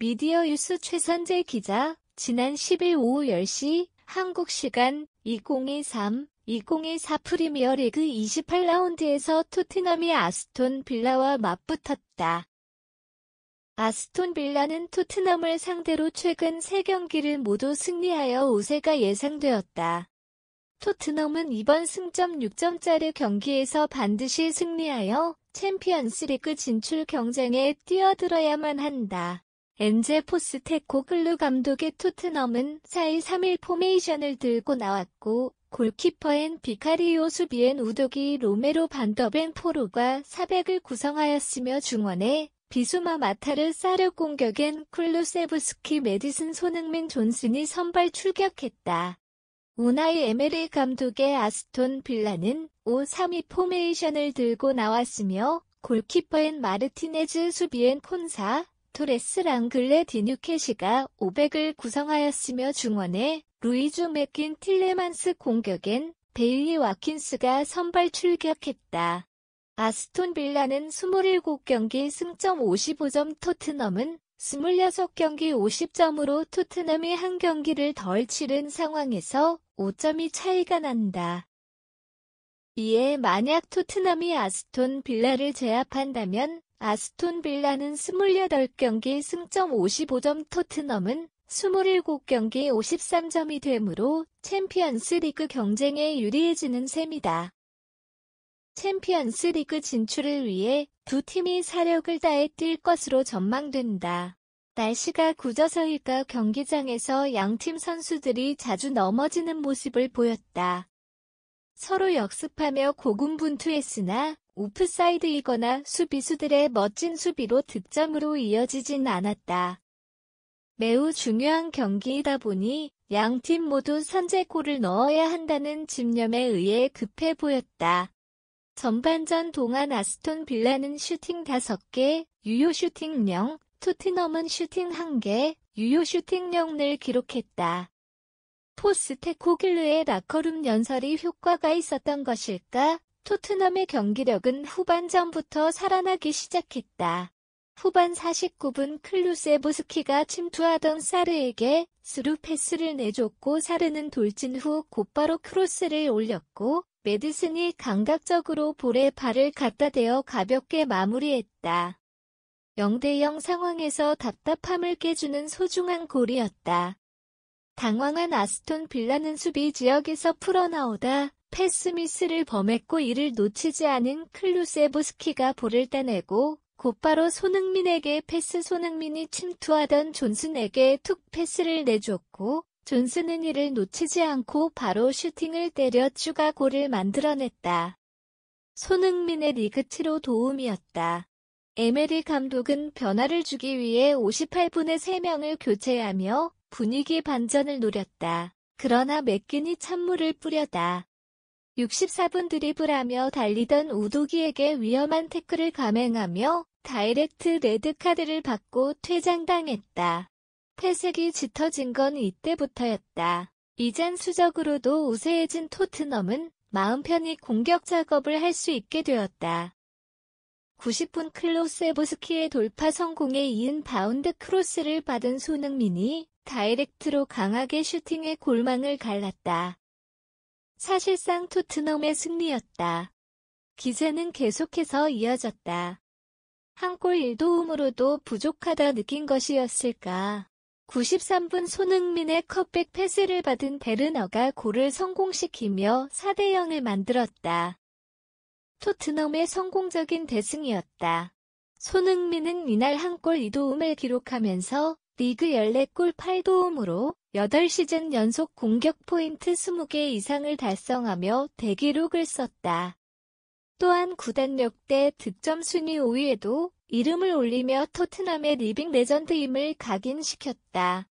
미디어 뉴스 최선재 기자, 지난 10일 오후 10시 한국 시간 2023 2024 프리미어 리그 28라운드에서 토트넘이 아스톤 빌라와 맞붙었다. 아스톤 빌라는 토트넘을 상대로 최근 3경기를 모두 승리하여 우세가 예상되었다. 토트넘은 이번 승점 6점짜리 경기에서 반드시 승리하여 챔피언스 리그 진출 경쟁에 뛰어들어야만 한다. 엔제 포스테코 클루 감독의 토트넘은 4일3일 포메이션을 들고 나왔고 골키퍼엔 비카리오 수비엔 우독이 로메로 반더벤 포로가 400을 구성하였으며 중원에 비수마 마타르 사르 공격엔 쿨루세브스키 메디슨 손흥민 존슨이 선발 출격했다. 우나이 에메리 감독의 아스톤 빌라는 5-3-2 포메이션을 들고 나왔으며 골키퍼엔 마르티네즈 수비엔 콘사, 토레스랑 글레 디뉴케시가 500을 구성하였으며 중원에 루이즈 맥킨 틸레만스 공격엔 베일리 와킨스가 선발 출격했다. 아스톤 빌라는 27경기 승점 55점 토트넘은 26경기 50점으로 토트넘이 한 경기를 덜 치른 상황에서 5점이 차이가 난다. 이에 만약 토트넘이 아스톤 빌라를 제압한다면 아스톤 빌라는 28경기 승점 55점 토트넘은 27경기 53점이 되므로 챔피언스 리그 경쟁에 유리해지는 셈이다. 챔피언스 리그 진출을 위해 두 팀이 사력을 다해 뛸 것으로 전망된다. 날씨가 굳어서일까 경기장에서 양팀 선수들이 자주 넘어지는 모습을 보였다. 서로 역습하며 고군분투했으나 오프사이드이거나 수비수들의 멋진 수비로 득점으로 이어지진 않았다. 매우 중요한 경기이다 보니 양 팀 모두 선제골을 넣어야 한다는 집념에 의해 급해 보였다. 전반전 동안 아스톤 빌라는 슈팅 5개, 유효 슈팅 0, 토트넘은 슈팅 1개, 유효 슈팅 0을 기록했다. 포스테코글르의 라커룸 연설이 효과가 있었던 것일까? 토트넘의 경기력은 후반전부터 살아나기 시작했다. 후반 49분 클루세보스키가 침투하던 사르에게 스루 패스를 내줬고 사르는 돌진 후 곧바로 크로스를 올렸고 메드슨이 감각적으로 볼에 발을 갖다 대어 가볍게 마무리했다. 0대0 상황에서 답답함을 깨주는 소중한 골이었다. 당황한 아스톤 빌라는 수비 지역에서 풀어나오다 패스미스를 범했고 이를 놓치지 않은 클루세보스키가 볼을 따내고 곧바로 손흥민에게 패스 손흥민이 침투하던 존슨에게 툭 패스를 내줬고 존슨은 이를 놓치지 않고 바로 슈팅을 때려 추가 골을 만들어냈다. 손흥민의 리그치로 도움이었다. 에메리 감독은 변화를 주기 위해 5 8분의 3명을 교체하며 분위기 반전을 노렸다. 그러나 맥긴이 찬물을 뿌려다. 64분 드리블하며 달리던 우도기에게 위험한 태클을 감행하며 다이렉트 레드카드를 받고 퇴장당했다. 패색이 짙어진 건 이때부터였다. 이젠 수적으로도 우세해진 토트넘은 마음 편히 공격 작업을 할 수 있게 되었다. 90분 클로세보스키의 돌파 성공에 이은 바운드 크로스를 받은 손흥민이 다이렉트로 강하게 슈팅의 골망을 갈랐다. 사실상 토트넘의 승리였다. 기세는 계속해서 이어졌다. 한골 1도움으로도 부족하다 느낀 것이었을까. 93분 손흥민의 컷백 패스를 받은 베르너가 골을 성공시키며 4대 0을 만들었다. 토트넘의 성공적인 대승이었다. 손흥민은 이날 한골 2도움을 기록하면서 리그 14골 8도움으로 8시즌 연속 공격 포인트 20개 이상을 달성하며 대기록을 썼다. 또한 구단 역대 득점 순위 5위에도 이름을 올리며 토트넘의 리빙 레전드임을 각인시켰다.